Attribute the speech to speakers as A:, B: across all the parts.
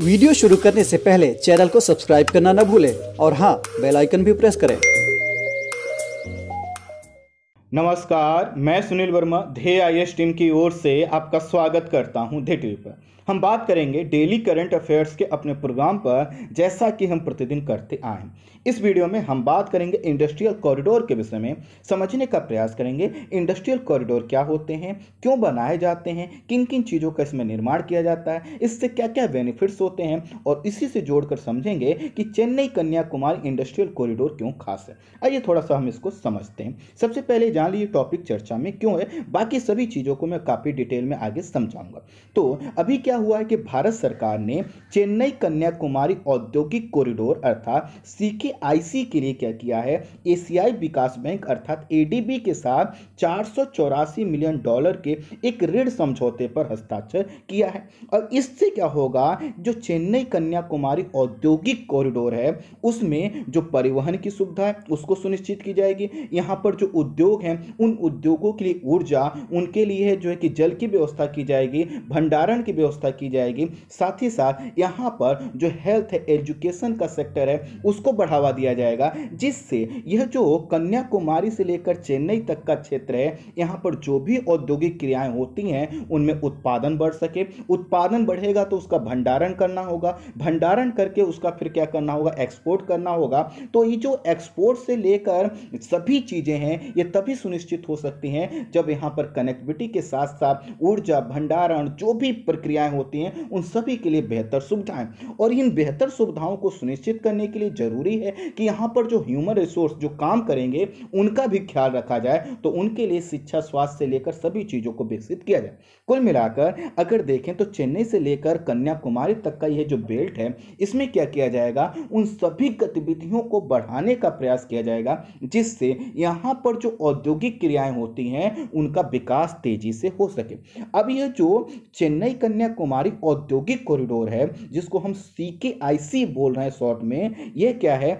A: video शुरू करने से पहले चैनल को सब्सक्राइब करना न भूलें और हाँ बेलाइकन भी प्रेस करें नमस्कार मैं सुनील वर्मा धे आई टीम की ओर से आपका स्वागत करता हूं धे टीवी पर हम बात करेंगे डेली करंट अफेयर्स के अपने प्रोग्राम पर जैसा कि हम प्रतिदिन करते आए इस वीडियो में हम बात करेंगे इंडस्ट्रियल कॉरिडोर के विषय में समझने का प्रयास करेंगे इंडस्ट्रियल कॉरिडोर क्या होते हैं क्यों बनाए जाते हैं किन किन चीज़ों का इसमें निर्माण किया जाता है इससे क्या क्या बेनिफिट्स होते हैं और इसी से जोड़कर समझेंगे कि चेन्नई कन्याकुमारी इंडस्ट्रियल कॉरिडोर क्यों खास है आइए थोड़ा सा हम इसको समझते हैं सबसे पहले जान लीजिए टॉपिक चर्चा में क्यों है बाकी सभी चीज़ों को मैं काफ़ी डिटेल में आगे समझाऊंगा तो अभी क्या हुआ है कि भारत सरकार ने चेन्नई कन्याकुमारी औद्योगिक कॉरिडोर अर्थात सी के आईसी के लिए क्या किया है एशियाई विकास बैंक अर्थात एडीबी के साथ चार मिलियन डॉलर के एक ऋण समझौते पर हस्ताक्षर किया है और इससे क्या होगा जो चेन्नई कन्याकुमारी औद्योगिक कॉरिडोर है उसमें जो परिवहन की सुविधा है उसको सुनिश्चित की जाएगी यहाँ पर जो उद्योग हैं उन उद्योगों के लिए ऊर्जा उनके लिए जो है कि जल की व्यवस्था की जाएगी भंडारण की व्यवस्था की जाएगी साथ ही साथ यहाँ पर जो हेल्थ है एजुकेशन का सेक्टर है उसको बढ़ावा बढ़ावा दिया जाएगा जिससे यह जो कन्याकुमारी से लेकर चेन्नई तक का क्षेत्र है यहाँ पर जो भी औद्योगिक क्रियाएं होती हैं उनमें उत्पादन बढ़ सके उत्पादन बढ़ेगा तो उसका भंडारण करना होगा भंडारण करके उसका फिर क्या करना होगा एक्सपोर्ट करना होगा तो ये जो एक्सपोर्ट से लेकर सभी चीज़ें हैं ये तभी सुनिश्चित हो सकती हैं जब यहाँ पर कनेक्टिविटी के साथ साथ ऊर्जा भंडारण जो भी प्रक्रियाएं होती हैं उन सभी के लिए बेहतर सुविधाएं और इन बेहतर सुविधाओं को सुनिश्चित करने के लिए जरूरी है कि यहाँ पर जो ह्यूमन रिसोर्स जो काम करेंगे उनका भी ख्याल रखा जाए तो उनके लिए शिक्षा स्वास्थ्य से लेकर सभी चीज़ों को विकसित किया जाए कुल मिलाकर अगर देखें तो चेन्नई से लेकर कन्याकुमारी तक का यह जो बेल्ट है इसमें क्या किया जाएगा उन सभी गतिविधियों को बढ़ाने का प्रयास किया जाएगा जिससे यहाँ पर जो औद्योगिक क्रियाएं होती हैं उनका विकास तेजी से हो सके अब यह जो चेन्नई कन्याकुमारी औद्योगिक कॉरिडोर है जिसको हम आई सी बोल रहे हैं शॉर्ट में यह क्या है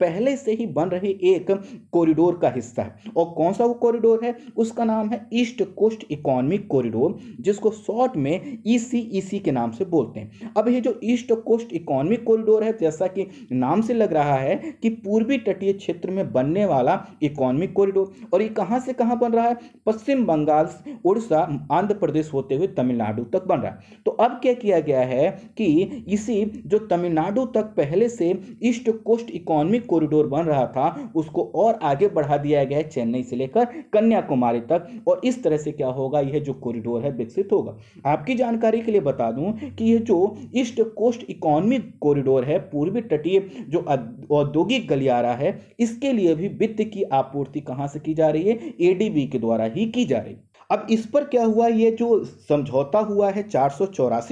A: पहले से ही बन रहे एक कॉरिडोर का हिस्सा है और कौन सा वो कॉरिडोर है उसका नाम है ईस्ट कोस्ट इकोनॉमिक कॉरिडोर जिसको शॉर्ट में ई e e के नाम से बोलते हैं अब ये जो ईस्ट कोस्ट इकोनॉमिक कॉरिडोर है जैसा कि नाम से लग रहा है कि पूर्वी तटीय क्षेत्र में बनने वाला इकोनॉमिक कॉरिडोर और ये कहाँ से कहाँ बन रहा है पश्चिम बंगाल उड़ीसा आंध्र प्रदेश होते हुए तमिलनाडु तक बन रहा है तो अब क्या किया गया है कि इसी जो तमिलनाडु तक पहले से ईस्ट कोस्ट इकोनॉमिक कॉरिडोर बन रहा था उसको और आगे बढ़ा दिया गया है चेन्नई से लेकर कन्याकुमारी तक और इस तरह से क्या होगा यह जो कॉरिडोर है विकसित होगा आपकी जानकारी के लिए बता दूं कि यह जो ईस्ट कोस्ट इकोनॉमिक कॉरिडोर है पूर्वी तटीय जो औद्योगिक गलियारा है इसके लिए भी वित्त की आपूर्ति कहाँ से की जा रही है एडीबी के द्वारा ही की जा रही है अब इस पर क्या हुआ ये जो समझौता हुआ है चार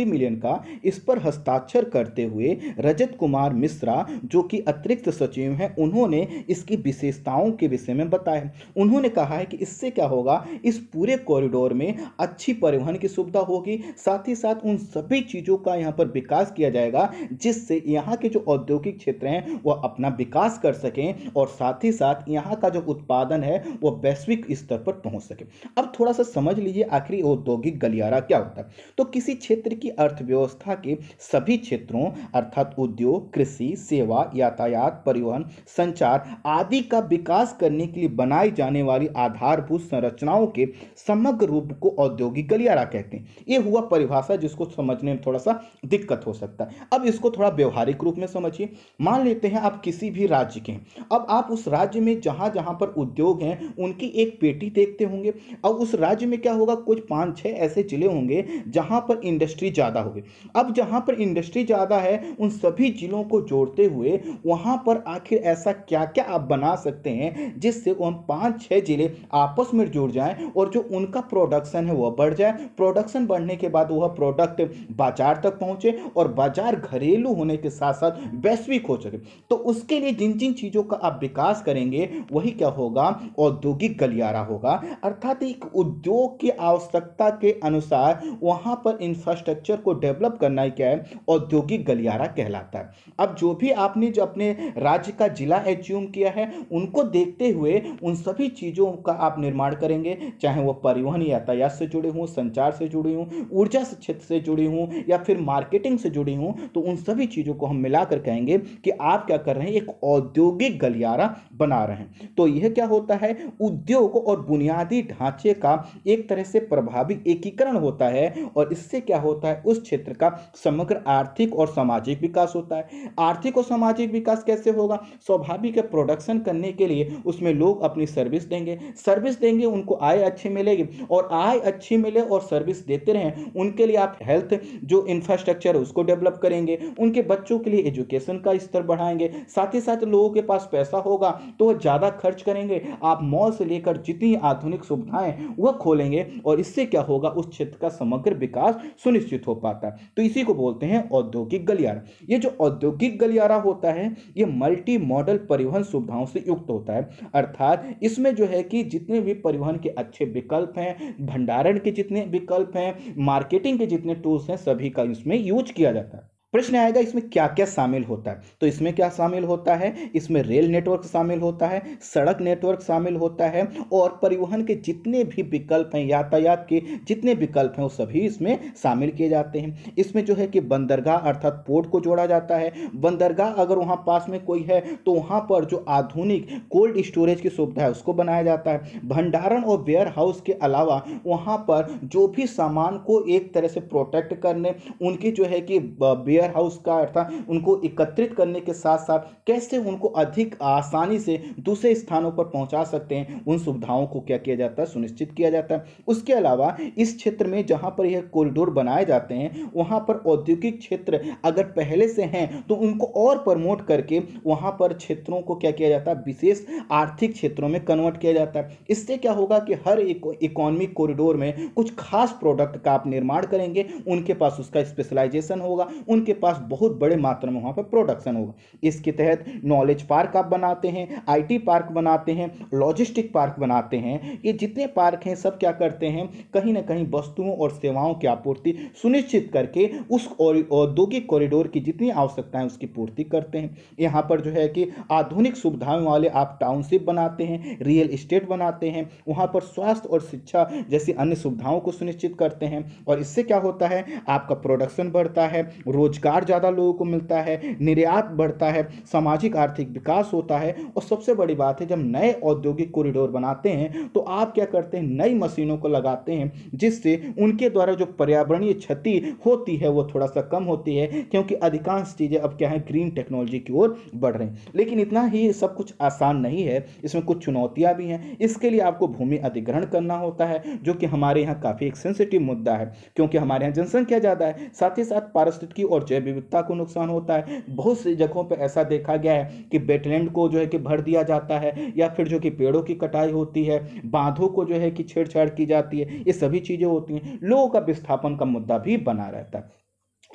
A: मिलियन का इस पर हस्ताक्षर करते हुए रजत कुमार मिश्रा जो कि अतिरिक्त सचिव हैं उन्होंने इसकी विशेषताओं के विषय में बताया उन्होंने कहा है कि इससे क्या होगा इस पूरे कॉरिडोर में अच्छी परिवहन की सुविधा होगी साथ ही साथ उन सभी चीज़ों का यहाँ पर विकास किया जाएगा जिससे यहाँ के जो औद्योगिक क्षेत्र हैं वह अपना विकास कर सकें और साथ ही साथ यहाँ का जो उत्पादन है वह वैश्विक स्तर पर पहुँच सके अब थोड़ा सा समझ लीजिए आखिर औद्योगिक गलियारा क्या होता है तो किसी क्षेत्र की अर्थव्यवस्था के सभी क्षेत्रों अर्थात उद्योग कृषि सेवा यातायात परिवहन संचार आदि का विकास करने के लिए बनाई जाने वाली आधारभूत संरचनाओं के समग्र रूप को औद्योगिक गलियारा कहते हैं ये हुआ परिभाषा जिसको समझने में थोड़ा सा दिक्कत हो सकता है अब इसको थोड़ा व्यवहारिक रूप में समझिए मान लेते हैं आप किसी भी राज्य के हैं अब आप उस राज्य में जहाँ जहाँ पर उद्योग हैं उनकी एक पेटी देखते होंगे अब उस राज्य राज्य में क्या होगा कुछ पाँच छः ऐसे जिले होंगे जहाँ पर इंडस्ट्री ज़्यादा होगी अब जहाँ पर इंडस्ट्री ज़्यादा है उन सभी जिलों को जोड़ते हुए वहाँ पर आखिर ऐसा क्या क्या आप बना सकते हैं जिससे वह पाँच छः जिले आपस में जुड़ जाएँ और जो उनका प्रोडक्शन है वह बढ़ जाए प्रोडक्शन बढ़ने के बाद वह प्रोडक्ट बाजार तक पहुँचे और बाजार घरेलू होने के साथ साथ वैश्विक हो सके तो उसके लिए जिन जिन चीज़ों का आप विकास करेंगे वही क्या होगा औद्योगिक गलियारा होगा अर्थात एक उद्योग जो कि आवश्यकता के अनुसार वहाँ पर इंफ्रास्ट्रक्चर को डेवलप करना ही क्या है औद्योगिक गलियारा कहलाता है अब जो भी आपने जो अपने राज्य का जिला एज्यूम किया है उनको देखते हुए उन सभी चीज़ों का आप निर्माण करेंगे चाहे वो परिवहन यातायात से जुड़े हों संचार से जुड़े हों ऊर्जा क्षेत्र से जुड़ी हों या फिर मार्केटिंग से जुड़ी हों तो उन सभी चीज़ों को हम मिलाकर कहेंगे कि आप क्या कर रहे हैं एक औद्योगिक गलियारा बना रहे हैं तो यह क्या होता है उद्योग और बुनियादी ढांचे का एक तरह से प्रभावी एकीकरण होता है और इससे क्या होता है उस क्षेत्र का समग्र आर्थिक और सामाजिक विकास होता है आर्थिक और सामाजिक विकास कैसे होगा स्वाभाविक है प्रोडक्शन करने के लिए उसमें लोग अपनी सर्विस देंगे सर्विस देंगे उनको आय अच्छी मिलेगी और आय अच्छी मिले और सर्विस देते रहें उनके लिए आप हेल्थ जो इंफ्रास्ट्रक्चर है उसको डेवलप करेंगे उनके बच्चों के लिए एजुकेशन का स्तर बढ़ाएंगे साथ ही साथ लोगों के पास पैसा होगा तो वह ज़्यादा खर्च करेंगे आप मॉल से लेकर जितनी आधुनिक सुविधाएं वह खोलेंगे और इससे क्या होगा उस क्षेत्र का समग्र विकास सुनिश्चित हो पाता है तो इसी को बोलते हैं औद्योगिक गलियारा ये जो औद्योगिक गलियारा होता है ये मल्टी मॉडल परिवहन सुविधाओं से युक्त होता है अर्थात इसमें जो है कि जितने भी परिवहन के अच्छे विकल्प हैं भंडारण के जितने विकल्प हैं मार्केटिंग के जितने टूल्स हैं सभी का इसमें यूज किया जाता है प्रश्न आएगा इसमें क्या क्या शामिल होता है तो इसमें क्या शामिल होता है इसमें रेल नेटवर्क शामिल होता है सड़क नेटवर्क शामिल होता है और परिवहन के जितने भी विकल्प हैं यातायात के जितने विकल्प हैं वो सभी इसमें शामिल किए जाते हैं इसमें जो है कि बंदरगाह अर्थात पोर्ट को जोड़ा जाता है बंदरगाह अगर वहाँ पास में कोई है तो वहाँ पर जो आधुनिक कोल्ड स्टोरेज की सुविधा है उसको बनाया जाता है भंडारण और वेयर हाउस के अलावा वहाँ पर जो भी सामान को एक तरह से प्रोटेक्ट करने उनकी जो है कि वेयर हाउस का अर्थात उनको एकत्रित करने के साथ साथ कैसे उनको अधिक आसानी से दूसरे स्थानों पर पहुंचा सकते हैं उन सुविधाओं को क्या किया जाता है सुनिश्चित किया जाता है उसके अलावा इस क्षेत्र में जहाँ पर यह कॉरिडोर बनाए जाते हैं वहाँ पर औद्योगिक क्षेत्र अगर पहले से हैं तो उनको और प्रमोट करके वहाँ पर क्षेत्रों को क्या किया जाता है विशेष आर्थिक क्षेत्रों में कन्वर्ट किया जाता है इससे क्या होगा कि हर एक इकोनॉमिक कॉरिडोर में कुछ खास प्रोडक्ट का आप निर्माण करेंगे उनके पास उसका स्पेशलाइजेशन होगा उनके उनके पास बहुत बड़े मात्रा में वहाँ पर प्रोडक्शन होगा इसके तहत नॉलेज पार्क आप बनाते हैं आईटी पार्क बनाते हैं लॉजिस्टिक पार्क बनाते हैं ये जितने पार्क हैं सब क्या करते हैं कहीं ना कहीं वस्तुओं और सेवाओं की आपूर्ति सुनिश्चित करके उस औद्योगिक कॉरिडोर की जितनी आवश्यकता है उसकी पूर्ति करते हैं यहाँ पर जो है कि आधुनिक सुविधाओं वाले आप टाउनशिप बनाते हैं रियल इस्टेट बनाते हैं वहाँ पर स्वास्थ्य और शिक्षा जैसी अन्य सुविधाओं को सुनिश्चित करते हैं और इससे क्या होता है आपका प्रोडक्शन बढ़ता है रोज रोजगार ज़्यादा लोगों को मिलता है निर्यात बढ़ता है सामाजिक आर्थिक विकास होता है और सबसे बड़ी बात है जब नए औद्योगिक कॉरिडोर बनाते हैं तो आप क्या करते हैं नई मशीनों को लगाते हैं जिससे उनके द्वारा जो पर्यावरणीय क्षति होती है वो थोड़ा सा कम होती है क्योंकि अधिकांश चीज़ें अब क्या है ग्रीन टेक्नोलॉजी की ओर बढ़ रही हैं लेकिन इतना ही सब कुछ आसान नहीं है इसमें कुछ चुनौतियाँ भी हैं इसके लिए आपको भूमि अधिग्रहण करना होता है जो कि हमारे यहाँ काफ़ी एक सेंसिटिव मुद्दा है क्योंकि हमारे यहाँ जनसंख्या ज़्यादा है साथ ही साथ पारिस्थितिकी और जैव विविधता को नुकसान होता है बहुत सी जगहों पर ऐसा देखा गया है कि बेटलैंड को जो है कि भर दिया जाता है या फिर जो कि पेड़ों की कटाई होती है बांधों को जो है कि छेड़छाड़ की जाती है ये सभी चीज़ें होती हैं लोगों का विस्थापन का मुद्दा भी बना रहता है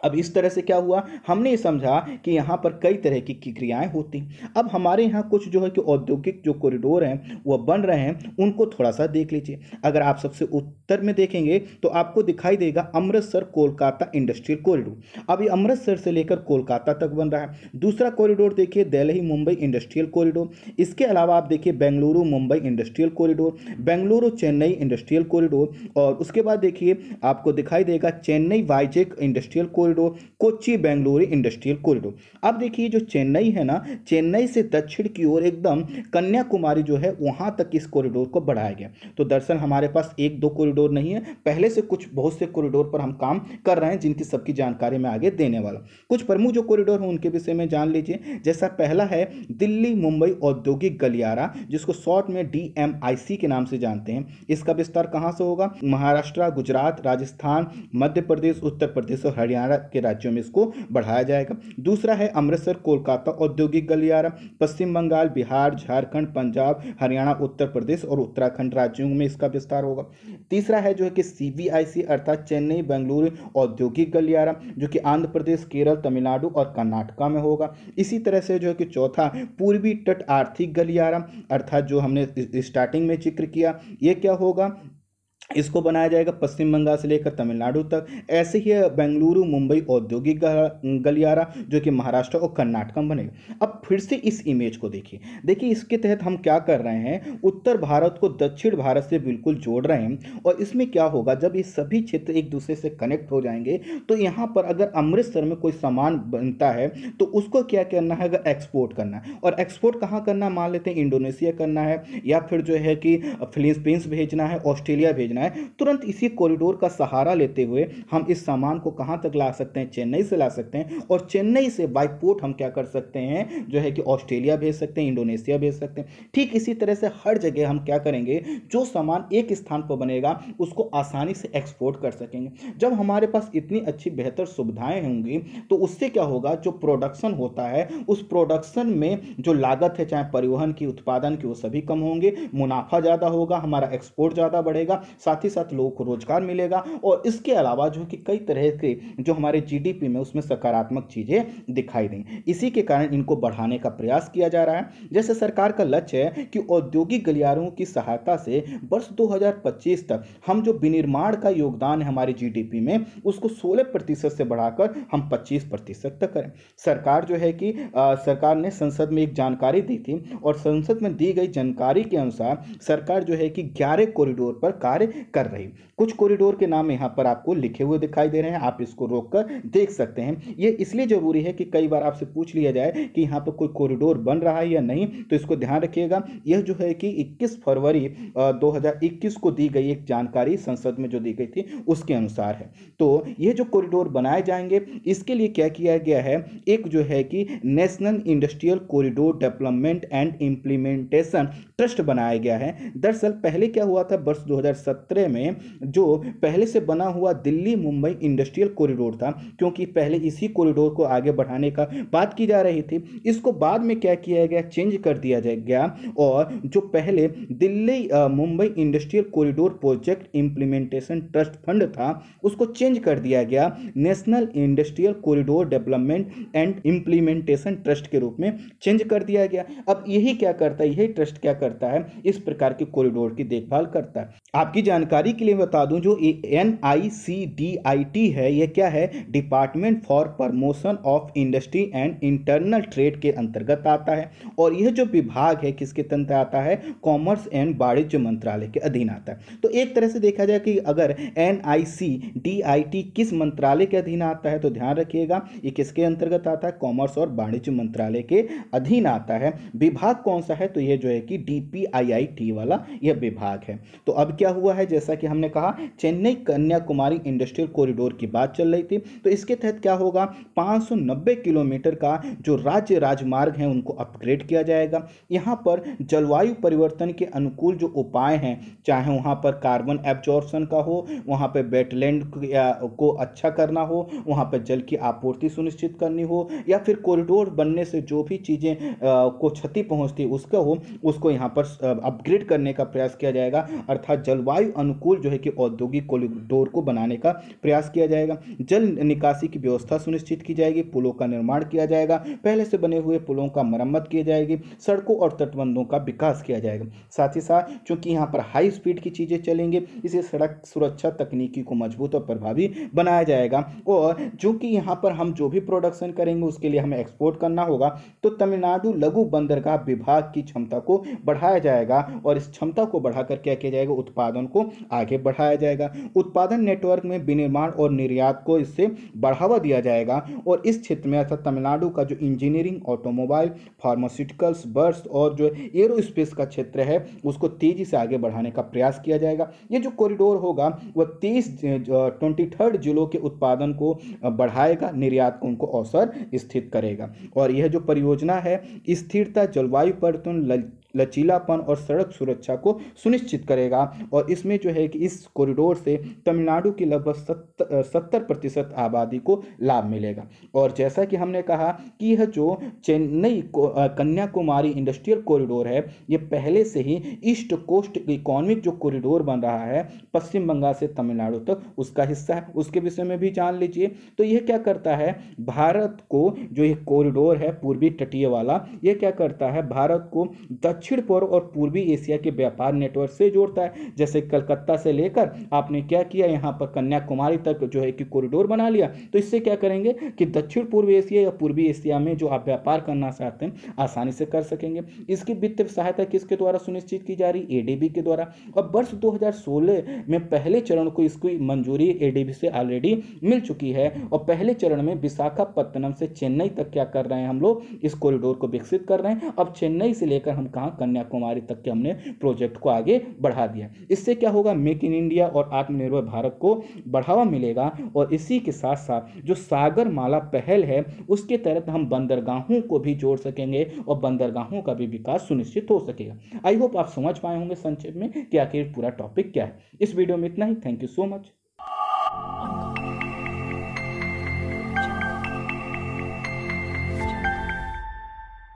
A: अब इस तरह से क्या हुआ हमने ये समझा कि यहाँ पर कई तरह की क्रियाएँ होती अब हमारे यहाँ कुछ जो है कि औद्योगिक जो कॉरिडोर हैं वह बन रहे हैं उनको थोड़ा सा देख लीजिए अगर आप सबसे उत्तर में देखेंगे तो आपको दिखाई देगा अमृतसर कोलकाता इंडस्ट्रियल कॉरिडोर अब ये अमृतसर से लेकर कोलकाता तक बन रहा है दूसरा कॉरिडोर देखिए दिल्ली मुंबई इंडस्ट्रियल कॉरिडोर इसके अलावा आप देखिए Bengaluru Mumbai industrial corridor Bengaluru Chennai industrial corridor और उसके बाद देखिए आपको दिखाई देगा Chennai Vizag industrial corridor corridor Kochi Bangalore industrial corridor अब देखिए जो चेन्नई है ना चेन्नई से दक्षिण की ओर एकदम कन्याकुमारी जो है वहाँ तक इस कॉरिडोर को बढ़ाया गया तो दरअसल हमारे पास एक दो कॉरिडोर नहीं है पहले से कुछ बहुत से कॉरिडोर पर हम काम कर रहे हैं जिनकी सबकी जानकारी मैं आगे देने वाला कुछ प्रमुख जो कॉरिडोर हैं उनके विषय में जान लीजिए जैसा पहला है दिल्ली मुंबई औद्योगिक गलियारा जिसको शॉर्ट में डी के नाम से जानते हैं इसका विस्तार कहाँ से होगा महाराष्ट्र गुजरात राजस्थान मध्य प्रदेश उत्तर प्रदेश और हरियाणा भारत के राज्यों में इसको बढ़ाया जाएगा दूसरा है अमृतसर कोलकाता औद्योगिक गलियारा पश्चिम बंगाल बिहार झारखंड पंजाब हरियाणा उत्तर प्रदेश और उत्तराखंड राज्यों में इसका विस्तार होगा तीसरा है जो है कि सी अर्थात चेन्नई बेंगलुरु औद्योगिक गलियारा जो कि आंध्र प्रदेश केरल तमिलनाडु और कर्नाटका में होगा इसी तरह से जो है कि चौथा पूर्वी तट आर्थिक गलियारा अर्थात जो हमने स्टार्टिंग में जिक्र किया ये क्या होगा इसको बनाया जाएगा पश्चिम बंगाल से लेकर तमिलनाडु तक ऐसे ही बेंगलुरु मुंबई औद्योगिक गलियारा जो कि महाराष्ट्र और कर्नाटक में बनेगा अब फिर से इस इमेज को देखिए देखिए इसके तहत हम क्या कर रहे हैं उत्तर भारत को दक्षिण भारत से बिल्कुल जोड़ रहे हैं और इसमें क्या होगा जब ये सभी क्षेत्र एक दूसरे से कनेक्ट हो जाएंगे तो यहाँ पर अगर अमृतसर में कोई सामान बनता है तो उसको क्या करना है अगर एक्सपोर्ट करना है और एक्सपोर्ट कहाँ करना मान लेते हैं इंडोनेशिया करना है या फिर जो है कि फिलीपींस भेजना है ऑस्ट्रेलिया भेजना है जाए तुरंत इसी कॉरिडोर का सहारा लेते हुए हम इस सामान को कहाँ तक ला सकते हैं चेन्नई से ला सकते हैं और चेन्नई से बाई पोर्ट हम क्या कर सकते हैं जो है कि ऑस्ट्रेलिया भेज सकते हैं इंडोनेशिया भेज सकते हैं ठीक इसी तरह से हर जगह हम क्या करेंगे जो सामान एक स्थान पर बनेगा उसको आसानी से एक्सपोर्ट कर सकेंगे जब हमारे पास इतनी अच्छी बेहतर सुविधाएं होंगी तो उससे क्या होगा जो प्रोडक्शन होता है उस प्रोडक्शन में जो लागत है चाहे परिवहन की उत्पादन की वो सभी कम होंगे मुनाफा ज़्यादा होगा हमारा एक्सपोर्ट ज़्यादा बढ़ेगा साथ ही साथ लोगों को रोजगार मिलेगा और इसके अलावा जो कि कई तरह के जो हमारे जीडीपी में उसमें सकारात्मक चीज़ें दिखाई दें इसी के कारण इनको बढ़ाने का प्रयास किया जा रहा है जैसे सरकार का लक्ष्य है कि औद्योगिक गलियारों की सहायता से वर्ष दो तक हम जो विनिर्माण का योगदान है हमारे जी में उसको सोलह प्रतिशत से बढ़ाकर हम पच्चीस प्रतिशत तक करें सरकार जो है कि आ, सरकार ने संसद में एक जानकारी दी थी और संसद में दी गई जानकारी के अनुसार सरकार जो है कि ग्यारह कॉरिडोर पर कार्य कर रही कुछ कॉरिडोर के नाम यहाँ पर आपको लिखे हुए दिखाई दे रहे हैं आप इसको रोक कर देख सकते हैं ये इसलिए ज़रूरी है कि कई बार आपसे पूछ लिया जाए कि यहाँ पर कोई कॉरिडोर बन रहा है या नहीं तो इसको ध्यान रखिएगा यह जो है कि इक्कीस फरवरी दो को दी गई एक जानकारी संसद में जो दी गई थी उसके अनुसार है तो ये जो कॉरिडोर बनाए जाएंगे इसके लिए क्या किया गया है एक जो है कि national industrial corridor development and implementation trust बनाया गया है दरअसल पहले क्या हुआ था वर्ष 2017 में जो पहले से बना हुआ दिल्ली मुंबई इंडस्ट्रियल कॉरिडोर था क्योंकि पहले इसी कॉरिडोर को आगे बढ़ाने का बात की जा रही थी इसको बाद में क्या किया गया चेंज कर दिया गया और जो पहले Delhi Mumbai industrial corridor project implementation trust fund था उसको चेंज कर दिया गया national industrial corridor development and implementation trust के रूप में चेंज कर दिया गया अब यही क्या करता है यही ट्रस्ट क्या करता है इस प्रकार के कॉरिडोर की देखभाल करता है आपकी जानकारी के लिए बता बता दूं जो N I C D I T है यह क्या है department for promotion of industry and internal trade के अंतर्गत आता है और यह जो विभाग है किसके तंत्र आता है कॉमर्स एंड वाणिज्य मंत्रालय के अधीन आता है तो एक तरह से देखा जाए कि अगर N I C D I T किस मंत्रालय के अधीन आता है तो ध्यान रखिएगा ये किसके अंतर्गत आता है कॉमर्स और वाणिज्य मंत्रालय के अधीन आता है विभाग कौन सा है तो यह जो है कि D P I I T वाला यह विभाग है तो अब क्या हुआ है जैसा कि हमने कहा कहा चेन्नई कन्याकुमारी इंडस्ट्रियल कॉरिडोर की बात चल रही थी तो इसके तहत क्या होगा 590 किलोमीटर का जो राज्य राजमार्ग है उनको अपग्रेड किया जाएगा यहाँ पर जलवायु परिवर्तन के अनुकूल जो उपाय हैं चाहे वहाँ पर कार्बन एब्जॉर्बन का हो वहाँ पर बेटलैंड को अच्छा करना हो वहाँ पर जल की आपूर्ति सुनिश्चित करनी हो या फिर कॉरिडोर बनने से जो भी चीज़ें को क्षति पहुँचती उसका हो उसको यहाँ पर अपग्रेड करने का प्रयास किया जाएगा अर्थात जलवायु अनुकूल जो है कि औद्योगिक कॉरिडोर को बनाने का प्रयास किया जाएगा जल निकासी की व्यवस्था सुनिश्चित की जाएगी पुलों का निर्माण किया जाएगा पहले से बने हुए पुलों का मरम्मत किया जाएगी सड़कों और तटबंधों का विकास किया जाएगा साथ ही साथ चूंकि यहाँ पर हाई स्पीड की चीज़ें चलेंगे इसे सड़क सुरक्षा तकनीकी को मजबूत और प्रभावी बनाया जाएगा और चूंकि यहाँ पर हम जो भी प्रोडक्शन करेंगे उसके लिए हमें एक्सपोर्ट करना होगा तो तमिलनाडु लघु बंदरगाह विभाग की क्षमता को बढ़ाया जाएगा और इस क्षमता को बढ़ाकर क्या किया जाएगा उत्पादन को आगे बढ़ा उठाया जाएगा उत्पादन नेटवर्क में विनिर्माण और निर्यात को इससे बढ़ावा दिया जाएगा और इस क्षेत्र में अर्थात तमिलनाडु का जो इंजीनियरिंग ऑटोमोबाइल फार्मास्यूटिकल्स बर्स और जो एरोस्पेस का क्षेत्र है उसको तेज़ी से आगे बढ़ाने का प्रयास किया जाएगा ये जो कॉरिडोर होगा वह तेईस ट्वेंटी थर्ड जिलों के उत्पादन को बढ़ाएगा निर्यात को उनको अवसर स्थित करेगा और यह जो परियोजना है स्थिरता जलवायु परिवर्तन लचीलापन और सड़क सुरक्षा को सुनिश्चित करेगा और इसमें जो है कि इस कॉरिडोर से तमिलनाडु की लगभग सत्तर प्रतिशत आबादी को लाभ मिलेगा और जैसा कि हमने कहा कि यह जो चेन्नई कन्याकुमारी इंडस्ट्रियल कॉरिडोर है यह पहले से ही ईस्ट कोस्ट इकोनॉमिक जो कॉरिडोर बन रहा है पश्चिम बंगाल से तमिलनाडु तक उसका हिस्सा है उसके विषय में भी जान लीजिए तो यह क्या करता है भारत को जो ये कॉरिडोर है पूर्वी तटीय वाला यह क्या करता है भारत को दक्षिण दक्षिण पूर्व और पूर्वी एशिया के व्यापार नेटवर्क से जोड़ता है जैसे कलकत्ता से लेकर आपने क्या किया यहाँ पर कन्याकुमारी तक जो है कि कॉरिडोर बना लिया तो इससे क्या करेंगे कि दक्षिण पूर्व एशिया या पूर्वी एशिया में जो आप व्यापार करना चाहते हैं आसानी से कर सकेंगे इसकी वित्तीय सहायता किसके द्वारा सुनिश्चित की जा रही बी के द्वारा और वर्ष सोलह में पहले चरण को इसकी मंजूरी बी से ऑलरेडी मिल चुकी है और पहले चरण में विशाखापत्तनम से चेन्नई तक क्या कर रहे हैं हम लोग इस कॉरिडोर को विकसित कर रहे हैं अब चेन्नई से लेकर हम कहाँ कन्याकुमारी तक के हमने प्रोजेक्ट को आगे बढ़ा दिया इससे क्या होगा मेक इन इंडिया और आत्मनिर्भर भारत को बढ़ावा मिलेगा और इसी के साथ साथ जो सागर माला पहल है उसके तहत हम बंदरगाहों को भी जोड़ सकेंगे और बंदरगाहों का भी विकास सुनिश्चित हो सकेगा आई होप आप समझ पाए होंगे संक्षेप में कि आखिर पूरा टॉपिक क्या है इस वीडियो में इतना ही थैंक यू सो मच